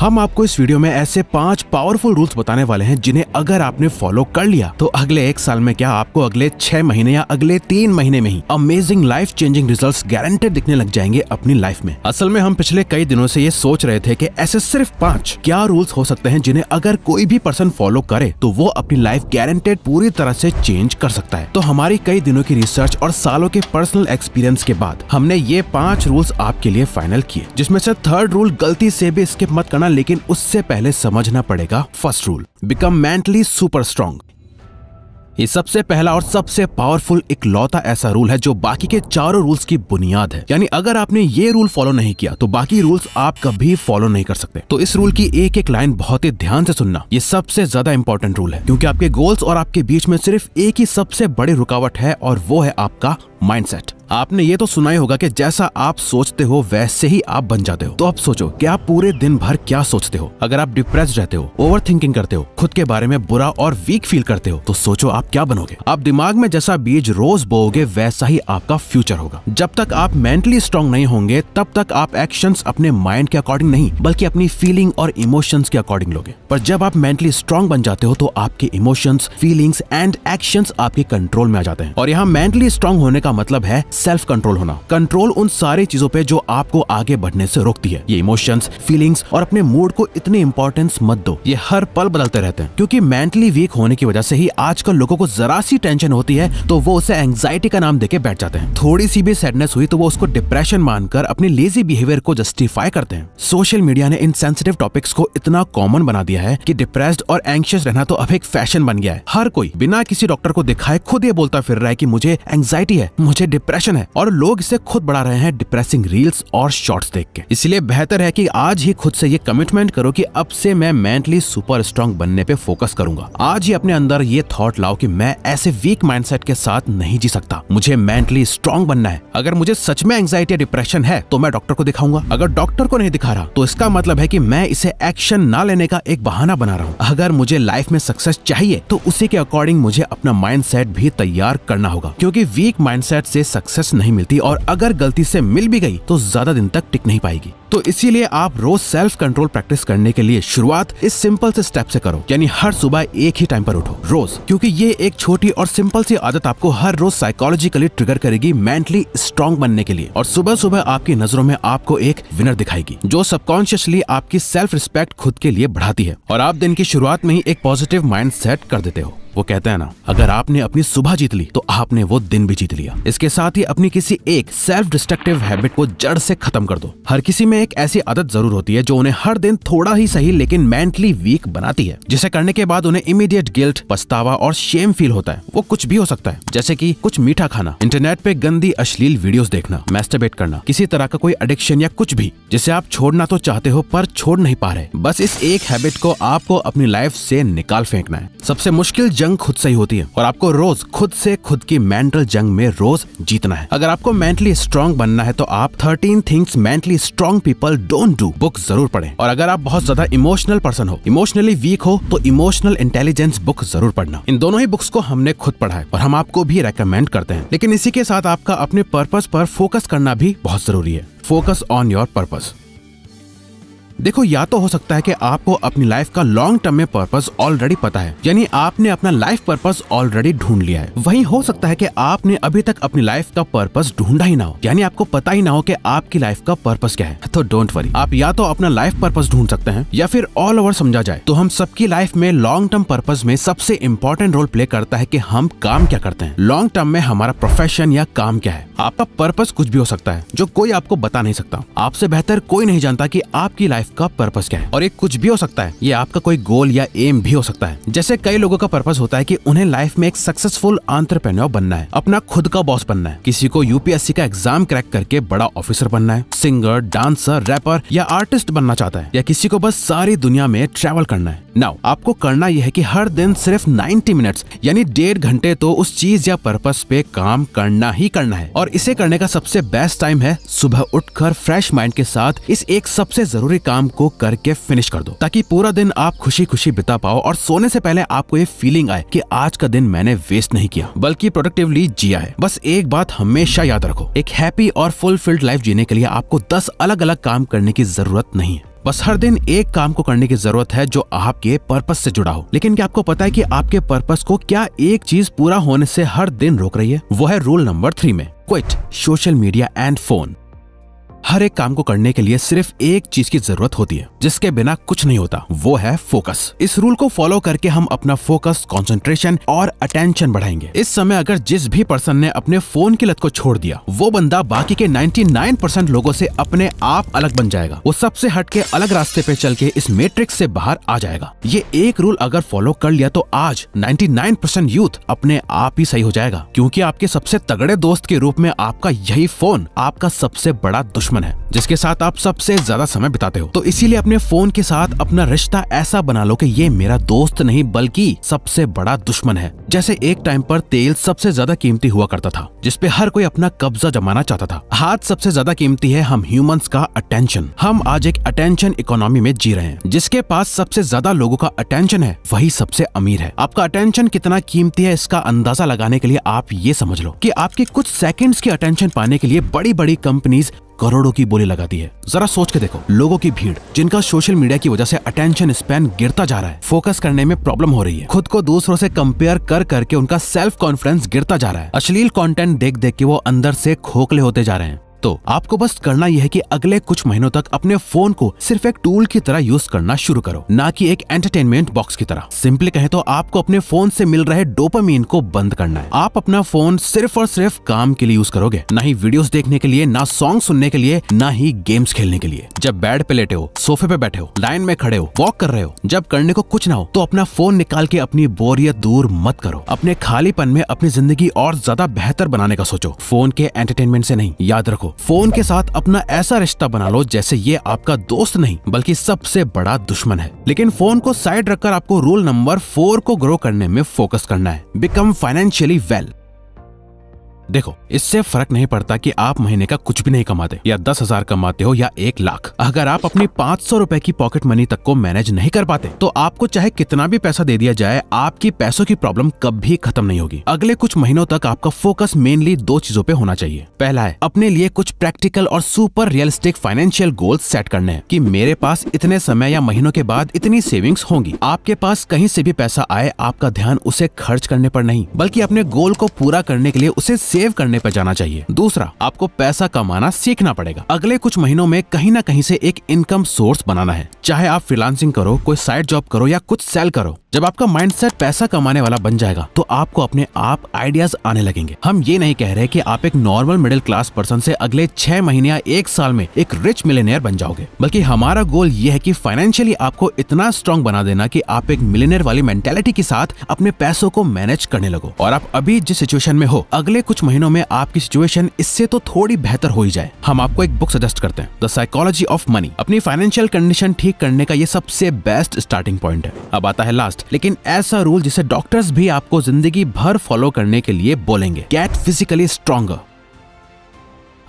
हम आपको इस वीडियो में ऐसे पांच पावरफुल रूल्स बताने वाले हैं जिन्हें अगर आपने फॉलो कर लिया तो अगले एक साल में क्या आपको अगले छह महीने या अगले तीन महीने में ही amazing life changing result guaranteed दिखने लग जाएंगे अपनी लाइफ में असल में हम पिछले कई दिनों से ये सोच रहे थे की ऐसे सिर्फ पांच क्या रूल्स हो सकते हैं जिन्हें अगर कोई भी पर्सन फॉलो करे तो वो अपनी लाइफ गारंटेड पूरी तरह से चेंज कर सकता है तो हमारी कई दिनों की रिसर्च और सालों के पर्सनल एक्सपीरियंस के बाद हमने ये पांच रूल्स आपके लिए फाइनल किए जिसमें से थर्ड रूल गलती से भी स्किप मत करना लेकिन उससे पहले समझना पड़ेगा first rule become mentally super strong ये सबसे पहला और सबसे पावरफुल इकलौता ऐसा रूल है जो बाकी के चारों रूल्स की बुनियाद है यानी अगर आपने ये रूल फॉलो नहीं किया तो बाकी रूल्स आप कभी फॉलो नहीं कर सकते तो इस रूल की एक एक लाइन बहुत ही ध्यान से सुनना ये सबसे ज्यादा इंपॉर्टेंट रूल है क्योंकि आपके गोल्स और आपके बीच में सिर्फ एक ही सबसे बड़ी रुकावट है और वो है आपका माइंडसेट आपने ये तो सुना ही होगा कि जैसा आप सोचते हो वैसे ही आप बन जाते हो तो आप सोचो कि आप पूरे दिन भर क्या सोचते हो अगर आप डिप्रेस रहते हो ओवर थिंकिंग करते हो खुद के बारे में बुरा और वीक फील करते हो तो सोचो आप क्या बनोगे आप दिमाग में जैसा बीज रोज बोओगे वैसा ही आपका फ्यूचर होगा जब तक आप मेंटली स्ट्रांग नहीं होंगे तब तक आप एक्शन अपने माइंड के अकॉर्डिंग नहीं बल्कि अपनी फीलिंग और इमोशंस के अकॉर्डिंग लोगे पर जब आप मेंटली स्ट्रांग बन जाते हो तो आपके इमोशंस फीलिंग्स एंड एक्शन आपके कंट्रोल में आ जाते हैं और यहाँ मेंटली स्ट्रांग होने का मतलब है सेल्फ कंट्रोल होना कंट्रोल उन सारी चीजों पे जो आपको आगे बढ़ने से रोकती है ये इमोशंस फीलिंग्स और अपने मूड को इतनी इम्पोर्टेंस मत दो ये हर पल बदलते रहते हैं क्योंकि मेंटली वीक होने की वजह से ही आजकल लोगों को जरा सी टेंशन होती है तो वो उसे एंग्जाइटी का नाम देके बैठ जाते हैं थोड़ी सी भी सैडनेस हुई तो वो उसको डिप्रेशन मानकर अपने लेजी बिहेवियर को जस्टिफाई करते हैं सोशल मीडिया ने इन सेंसिटिव टॉपिक्स को इतना कॉमन बना दिया है की डिप्रेस्ड और एंशियस रहना तो अब एक फैशन बन गया है हर कोई बिना किसी डॉक्टर को दिखाए खुद ये बोलता फिर रहा है की मुझे एंग्जाइटी है मुझे डिप्रेशन डिप्रेशन है और लोग इसे खुद बढ़ा रहे हैं डिप्रेसिंग रील्स और शॉर्ट्स देख के इसलिए बेहतर है कि आज ही खुद से ये कमिटमेंट करो कि अब से मैं मेंटली सुपर स्ट्रांग बनने पे फोकस करूंगा आज ही अपने अंदर ये थॉट लाओ कि मैं ऐसे वीक माइंडसेट के साथ नहीं जी सकता मुझे मेंटली स्ट्रांग बनना है अगर मुझे सच में एंग्जाइटी डिप्रेशन है तो मैं डॉक्टर को दिखाऊंगा अगर डॉक्टर को नहीं दिखा रहा तो इसका मतलब है की मैं इसे एक्शन ना लेने का एक बहाना बना रहा हूँ अगर मुझे लाइफ में सक्सेस चाहिए तो उसी के अकॉर्डिंग मुझे अपना माइंड भी तैयार करना होगा क्यूँकी वीक माइंड से सक्सेस एक्सेस नहीं मिलती और अगर गलती से मिल भी गई तो ज्यादा दिन तक टिक नहीं पाएगी तो इसीलिए आप रोज सेल्फ कंट्रोल प्रैक्टिस करने के लिए शुरुआत इस सिंपल से स्टेप से करो यानी हर सुबह एक ही टाइम पर उठो रोज क्योंकि ये एक छोटी और सिंपल सी आदत आपको हर रोज साइकोलॉजिकली ट्रिगर करेगी मेंटली स्ट्रांग बनने के लिए और सुबह सुबह आपकी नजरों में आपको एक विनर दिखाएगी जो सबकॉन्शियसली आपकी सेल्फ रिस्पेक्ट खुद के लिए बढ़ाती है और आप दिन की शुरुआत में ही एक पॉजिटिव माइंड सेट कर देते हो वो कहते हैं ना अगर आपने अपनी सुबह जीत ली तो आपने वो दिन भी जीत लिया इसके साथ ही अपनी किसी एक सेल्फ डिस्ट्रक्टिव हैबिट को जड़ से खत्म कर दो हर किसी में एक ऐसी आदत जरूर होती है जो उन्हें हर दिन थोड़ा ही सही लेकिन मेंटली वीक बनाती है जिसे करने के बाद उन्हें इमीडिएट गिल्ट पछतावा और शेम फील होता है वो कुछ भी हो सकता है जैसे की कुछ मीठा खाना इंटरनेट पे गंदी अश्लील वीडियो देखना मैस्टरबेट करना किसी तरह का कोई एडिक्शन या कुछ भी जिसे आप छोड़ना तो चाहते हो पर छोड़ नहीं पा रहे बस इस एक हैबिट को आपको अपनी लाइफ ऐसी निकाल फेंकना है सबसे मुश्किल जंग खुद से ही होती है और आपको रोज खुद से खुद की मेंटल जंग में रोज जीतना है अगर आपको मेंटली स्ट्रॉन्ग बनना है तो आप thirteen things mentally strong people don't do book जरूर पढ़े और अगर आप बहुत ज्यादा इमोशनल पर्सन हो इमोशनली वीक हो तो इमोशनल इंटेलिजेंस बुक जरूर पढ़ना इन दोनों ही बुक्स को हमने खुद पढ़ा है और हम आपको भी रेकमेंड करते हैं लेकिन इसी के साथ आपका अपने पर्पज पर फोकस करना भी बहुत जरूरी है फोकस ऑन योर पर्पज देखो या तो हो सकता है कि आपको अपनी लाइफ का लॉन्ग टर्म में पर्पज ऑलरेडी पता है यानी आपने अपना लाइफ पर्पज ऑलरेडी ढूंढ लिया है वही हो सकता है कि आपने अभी तक अपनी लाइफ का पर्पज ढूंढा ही ना हो यानी आपको पता ही ना हो कि आपकी लाइफ का पर्पज क्या है तो डोंट वरी आप या तो अपना लाइफ पर्पज ढूंढ सकते हैं या फिर ऑल ओवर समझा जाए तो हम सबकी लाइफ में लॉन्ग टर्म पर्पज में सबसे इम्पोर्टेंट रोल प्ले करता है की हम काम क्या करते हैं लॉन्ग टर्म में हमारा प्रोफेशन या काम क्या है आपका पर्पज कुछ भी हो सकता है जो कोई आपको बता नहीं सकता आपसे बेहतर कोई नहीं जानता की आपकी लाइफ आपका पर्पज क्या है और ये कुछ भी हो सकता है ये आपका कोई गोल या एम भी हो सकता है जैसे कई लोगों का पर्पज होता है की उन्हें लाइफ में एक सक्सेसफुल आंट्रप्रेन्योर बनना है अपना खुद का बॉस बनना है किसी को यूपीएससी का एग्जाम क्रैक करके बड़ा ऑफिसर बनना है सिंगर डांसर रैपर या आर्टिस्ट बनना चाहता है या किसी को बस सारी दुनिया में ट्रेवल करना है नाउ आपको करना यह है कि हर दिन सिर्फ 90 मिनट्स यानी डेढ़ घंटे तो उस चीज या पर्पस पे काम करना ही करना है और इसे करने का सबसे बेस्ट टाइम है सुबह उठकर फ्रेश माइंड के साथ इस एक सबसे जरूरी काम काम को करके फिनिश कर दो ताकि पूरा दिन आप खुशी खुशी बिता पाओ और सोने से पहले आपको ये फीलिंग आए कि आज का दिन मैंने वेस्ट नहीं किया बल्कि प्रोडक्टिवली जिया है बस एक बात हमेशा याद रखो एक हैप्पी और फुलफिल्ड लाइफ जीने के लिए आपको दस अलग अलग काम करने की जरूरत नहीं है बस हर दिन एक काम को करने की जरूरत है जो आपके पर्पस से जुड़ा हो लेकिन क्या आपको पता है कि आपके पर्पस को क्या एक चीज पूरा होने से हर दिन रोक रही है वो है रूल नंबर थ्री में quit social media and phone हर एक काम को करने के लिए सिर्फ एक चीज की जरूरत होती है जिसके बिना कुछ नहीं होता वो है फोकस इस रूल को फॉलो करके हम अपना फोकस कंसंट्रेशन और अटेंशन बढ़ाएंगे इस समय अगर जिस भी पर्सन ने अपने फोन की लत को छोड़ दिया वो बंदा बाकी के 99 परसेंट लोगों से अपने आप अलग बन जाएगा वो सबसे हट के अलग रास्ते पे चल के इस मेट्रिक ऐसी बाहर आ जाएगा ये एक रूल अगर फॉलो कर लिया तो आज नाइन्टी परसेंट यूथ अपने आप ही सही हो जाएगा क्यूँकी आपके सबसे तगड़े दोस्त के रूप में आपका यही फोन आपका सबसे बड़ा दुश्मन दुश्मन है जिसके साथ आप सबसे ज्यादा समय बिताते हो तो इसीलिए अपने फोन के साथ अपना रिश्ता ऐसा बना लो कि ये मेरा दोस्त नहीं बल्कि सबसे बड़ा दुश्मन है जैसे एक टाइम पर तेल सबसे ज्यादा कीमती हुआ करता था जिसपे हर कोई अपना कब्जा जमाना चाहता था हाथ सबसे ज्यादा कीमती है हम ह्यूमंस का अटेंशन हम आज एक अटेंशन इकोनॉमी में जी रहे हैं जिसके पास सबसे ज्यादा लोगो का अटेंशन है वही सबसे अमीर है आपका अटेंशन कितना कीमती है इसका अंदाजा लगाने के लिए आप ये समझ लो की आपके कुछ सेकेंड की अटेंशन पाने के लिए बड़ी बड़ी कंपनीज करोड़ों की बोली लगाती है जरा सोच के देखो लोगों की भीड़ जिनका सोशल मीडिया की वजह से अटेंशन स्पैन गिरता जा रहा है फोकस करने में प्रॉब्लम हो रही है खुद को दूसरों से कंपेयर कर करके उनका सेल्फ कॉन्फिडेंस गिरता जा रहा है अश्लील कंटेंट देख देख के वो अंदर से खोखले होते जा रहे हैं तो आपको बस करना यह है कि अगले कुछ महीनों तक अपने फोन को सिर्फ एक टूल की तरह यूज करना शुरू करो न कि एक एंटरटेनमेंट बॉक्स की तरह सिंपली कहें तो आपको अपने फोन से मिल रहे डोपामीन को बंद करना है आप अपना फोन सिर्फ और सिर्फ काम के लिए यूज करोगे न ही वीडियोस देखने के लिए ना सॉन्ग सुनने के लिए न ही गेम्स खेलने के लिए जब बेड पे लेटे हो सोफे पे बैठे हो लाइन में खड़े हो वॉक कर रहे हो जब करने को कुछ ना हो तो अपना फोन निकाल के अपनी बोरियत दूर मत करो अपने खालीपन में अपनी जिंदगी और ज्यादा बेहतर बनाने का सोचो फोन के एंटरटेनमेंट से नहीं याद रखो फोन के साथ अपना ऐसा रिश्ता बना लो जैसे ये आपका दोस्त नहीं बल्कि सबसे बड़ा दुश्मन है लेकिन फोन को साइड रखकर आपको रूल नंबर फोर को ग्रो करने में फोकस करना है बिकम फाइनेंशियली वेल देखो इससे फर्क नहीं पड़ता कि आप महीने का कुछ भी नहीं कमाते या दस हजार कमाते हो या एक लाख अगर आप अपनी पाँच सौ रूपए की पॉकेट मनी तक को मैनेज नहीं कर पाते तो आपको चाहे कितना भी पैसा दे दिया जाए आपकी पैसों की प्रॉब्लम कभी खत्म नहीं होगी अगले कुछ महीनों तक आपका फोकस मेनली दो चीजों पे होना चाहिए पहला है अपने लिए कुछ प्रैक्टिकल और super realistic financial goals set करने हैं कि मेरे पास इतने समय या महीनों के बाद इतनी सेविंग्स होंगी आपके पास कहीं से भी पैसा आए आपका ध्यान उसे खर्च करने पर नहीं बल्कि अपने गोल को पूरा करने के लिए उसे सेव करने पर जाना चाहिए दूसरा आपको पैसा कमाना सीखना पड़ेगा अगले कुछ महीनों में कहीं ना कहीं से एक इनकम सोर्स बनाना है चाहे आप फ्रीलांसिंग करो कोई साइड जॉब करो या कुछ सेल करो जब आपका माइंडसेट पैसा कमाने वाला बन जाएगा तो आपको अपने आप आइडियाज आने लगेंगे हम ये नहीं कह रहे कि आप एक नॉर्मल मिडिल क्लास पर्सन से अगले छह महीने या एक साल में एक रिच मिलेनियर बन जाओगे बल्कि हमारा गोल ये है कि फाइनेंशियली आपको इतना स्ट्रॉन्ग बना देना कि आप एक मिलेनियर वाली मेंटेलिटी के साथ अपने पैसों को मैनेज करने लगो और आप अभी जिस सिचुएशन में हो अगले कुछ महीनों में आपकी सिचुएशन इससे तो थोड़ी बेहतर हो ही जाए हम आपको एक बुक सजेस्ट करते हैं the psychology of money financial फाइनेंशियल कंडीशन ठीक करने का ये सबसे बेस्ट स्टार्टिंग पॉइंट है अब आता है लास्ट बेस्ट लेकिन ऐसा रूल जिसे डॉक्टर्स भी आपको जिंदगी भर फॉलो करने के लिए बोलेंगे गेट फिजिकली स्ट्रॉन्गर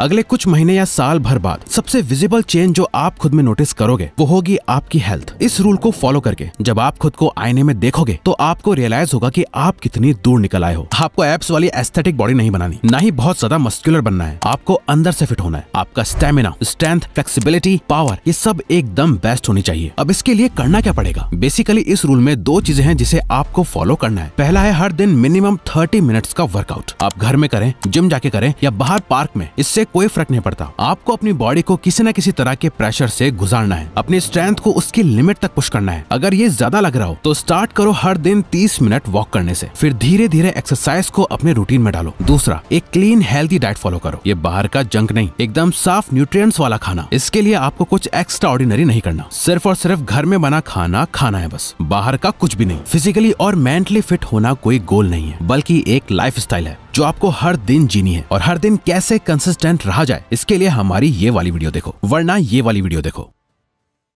अगले कुछ महीने या साल भर बाद सबसे विजिबल चेंज जो आप खुद में नोटिस करोगे वो होगी आपकी हेल्थ इस रूल को फॉलो करके जब आप खुद को आईने में देखोगे तो आपको रियलाइज होगा कि आप कितनी दूर निकल आए हो आपको एप्स वाली एस्थेटिक बॉडी नहीं बनानी ना ही बहुत ज्यादा मस्कुलर बनना है आपको अंदर से फिट होना है आपका स्टेमिना स्ट्रेंथ फ्लेक्सीबिलिटी पावर ये सब एकदम बेस्ट होनी चाहिए अब इसके लिए करना क्या पड़ेगा बेसिकली इस रूल में दो चीजें हैं जिसे आपको फॉलो करना है पहला है हर दिन मिनिमम थर्टी मिनट्स का वर्कआउट आप घर में करें जिम जाके करें या बाहर पार्क में इससे कोई फर्क नहीं पड़ता आपको अपनी बॉडी को किसी न किसी तरह के प्रेशर से गुजारना है अपनी स्ट्रेंथ को उसकी लिमिट तक पुश करना है अगर ये ज्यादा लग रहा हो तो स्टार्ट करो हर दिन तीस मिनट वॉक करने ऐसी फिर धीरे धीरे एक्सरसाइज को अपने रूटीन में डालो दूसरा एक क्लीन हेल्थी डाइट फॉलो करो ये बाहर का जंक नहीं एकदम साफ न्यूट्रिय वाला खाना इसके लिए आपको कुछ एक्स्ट्रा ऑर्डिनरी नहीं करना सिर्फ और सिर्फ घर में बना खाना खाना है बस बाहर का कुछ भी नहीं फिजिकली और मेंटली फिट होना कोई गोल नहीं है बल्कि एक लाइफ है जो आपको हर दिन जीनी है और हर दिन कैसे कंसिस्टेंट रहा जाए इसके लिए हमारी ये वाली वीडियो देखो वरना ये वाली वीडियो देखो